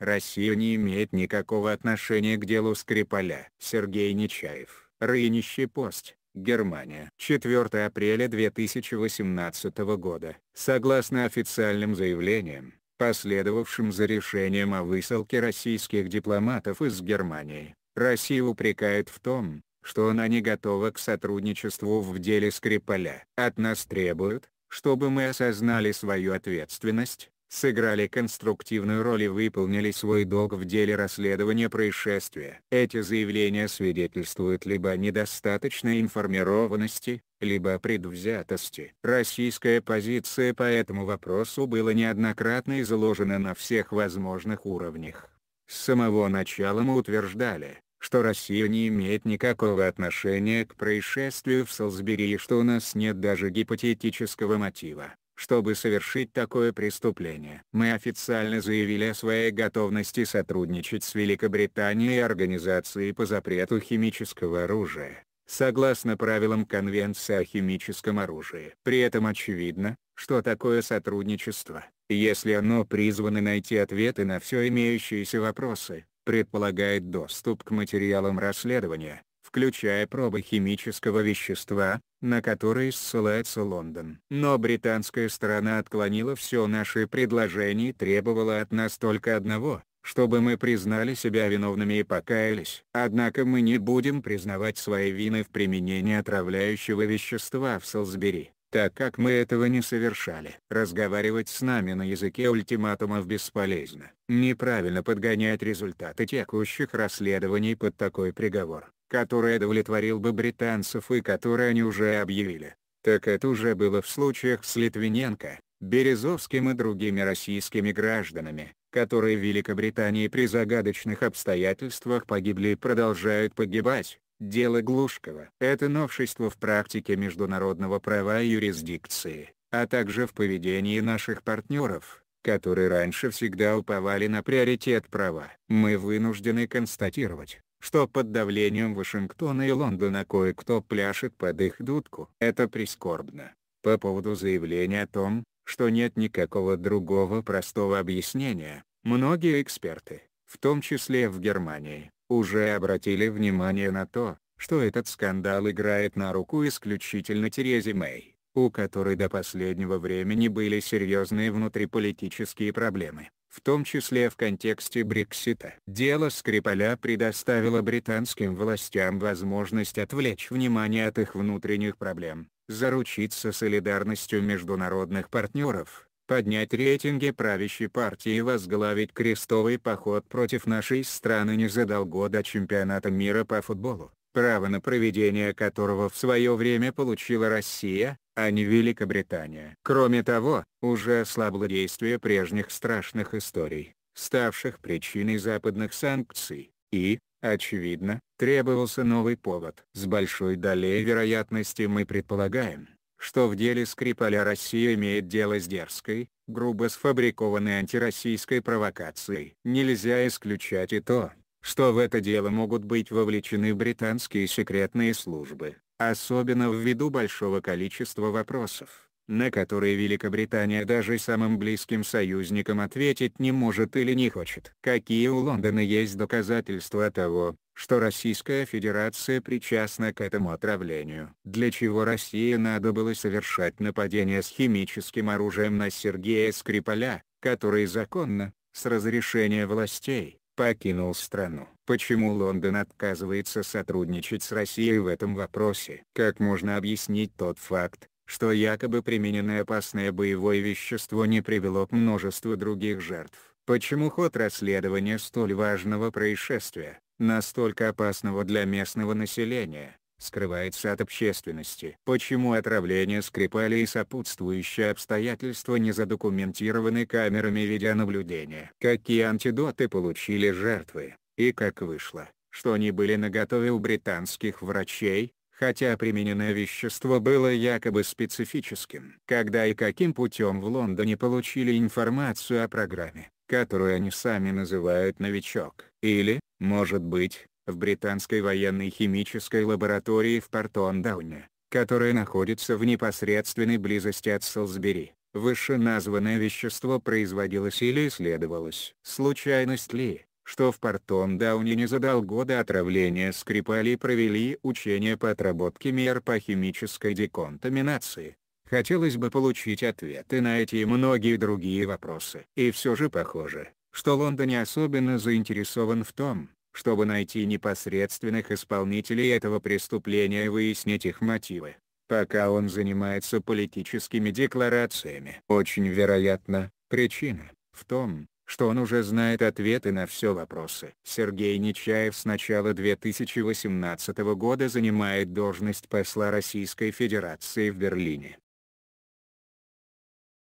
Россия не имеет никакого отношения к делу Скрипаля. Сергей Нечаев, Рынищий пост, Германия. 4 апреля 2018 года. Согласно официальным заявлениям, последовавшим за решением о высылке российских дипломатов из Германии, Россия упрекает в том, что она не готова к сотрудничеству в деле Скрипаля. От нас требуют, чтобы мы осознали свою ответственность, сыграли конструктивную роль и выполнили свой долг в деле расследования происшествия. Эти заявления свидетельствуют либо о недостаточной информированности, либо о предвзятости. Российская позиция по этому вопросу была неоднократно изложена на всех возможных уровнях. С самого начала мы утверждали, что Россия не имеет никакого отношения к происшествию в Солсбери и что у нас нет даже гипотетического мотива чтобы совершить такое преступление. Мы официально заявили о своей готовности сотрудничать с Великобританией и Организацией по запрету химического оружия, согласно правилам Конвенции о химическом оружии. При этом очевидно, что такое сотрудничество, если оно призвано найти ответы на все имеющиеся вопросы, предполагает доступ к материалам расследования, включая пробы химического вещества, на которые ссылается Лондон. Но британская сторона отклонила все наши предложения и требовала от нас только одного, чтобы мы признали себя виновными и покаялись. Однако мы не будем признавать свои вины в применении отравляющего вещества в Солсбери так как мы этого не совершали. Разговаривать с нами на языке ультиматумов бесполезно. Неправильно подгонять результаты текущих расследований под такой приговор который удовлетворил бы британцев и который они уже объявили. Так это уже было в случаях с Литвиненко, Березовским и другими российскими гражданами, которые в Великобритании при загадочных обстоятельствах погибли и продолжают погибать. Дело Глушкова. Это новшество в практике международного права и юрисдикции, а также в поведении наших партнеров, которые раньше всегда уповали на приоритет права. Мы вынуждены констатировать, что под давлением Вашингтона и Лондона кое-кто пляшет под их дудку. Это прискорбно. По поводу заявления о том, что нет никакого другого простого объяснения, многие эксперты, в том числе в Германии, уже обратили внимание на то, что этот скандал играет на руку исключительно Терезе Мэй у которой до последнего времени были серьезные внутриполитические проблемы, в том числе в контексте Брексита. Дело Скрипаля предоставило британским властям возможность отвлечь внимание от их внутренних проблем, заручиться солидарностью международных партнеров, поднять рейтинги правящей партии и возглавить крестовый поход против нашей страны не задолго до чемпионата мира по футболу, право на проведение которого в свое время получила Россия, а не Великобритания. Кроме того, уже ослабло действие прежних страшных историй, ставших причиной западных санкций, и, очевидно, требовался новый повод. С большой долей вероятности мы предполагаем, что в деле Скрипаля Россия имеет дело с дерзкой, грубо сфабрикованной антироссийской провокацией. Нельзя исключать и то, что в это дело могут быть вовлечены британские секретные службы особенно ввиду большого количества вопросов, на которые Великобритания даже самым близким союзникам ответить не может или не хочет. Какие у Лондона есть доказательства того, что Российская Федерация причастна к этому отравлению. Для чего России надо было совершать нападение с химическим оружием на Сергея Скрипаля, который законно, с разрешения властей, покинул страну. Почему Лондон отказывается сотрудничать с Россией в этом вопросе? Как можно объяснить тот факт, что якобы примененное опасное боевое вещество не привело к множеству других жертв? Почему ход расследования столь важного происшествия, настолько опасного для местного населения, скрывается от общественности. Почему отравление Скрипаля и сопутствующие обстоятельства не задокументированы камерами видеонаблюдения? Какие антидоты получили жертвы? И как вышло, что они были наготове у британских врачей, хотя примененное вещество было якобы специфическим. Когда и каким путем в Лондоне получили информацию о программе, которую они сами называют «Новичок». Или, может быть, в британской военной химической лаборатории в Порт-Анд-Дауне, которая находится в непосредственной близости от Солсбери. Вышеназванное вещество производилось или исследовалось. Случайность ли, что в Портон Дауни не задал года отравления скрипали провели учения по отработке мер по химической деконтаминации. Хотелось бы получить ответы на эти и многие другие вопросы. И все же похоже, что Лондон не особенно заинтересован в том, чтобы найти непосредственных исполнителей этого преступления и выяснить их мотивы пока он занимается политическими декларациями. Очень вероятно, причина в том, что он уже знает ответы на все вопросы. Сергей Нечаев с начала 2018 года занимает должность посла Российской Федерации в Берлине.